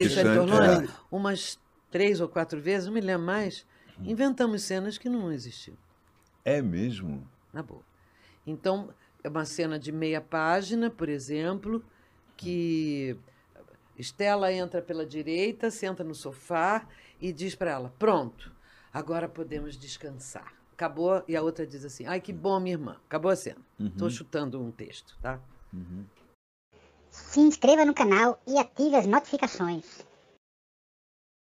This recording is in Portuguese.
Alexandre é Torlone, é. umas três ou quatro vezes, não me lembro mais, inventamos cenas que não existiam. É mesmo? Na boa. Então, é uma cena de meia página, por exemplo, que Estela entra pela direita, senta no sofá e diz para ela: Pronto, agora podemos descansar. Acabou, e a outra diz assim: Ai, que bom, minha irmã. Acabou a cena. Estou uhum. chutando um texto, tá? Uhum se inscreva no canal e ative as notificações.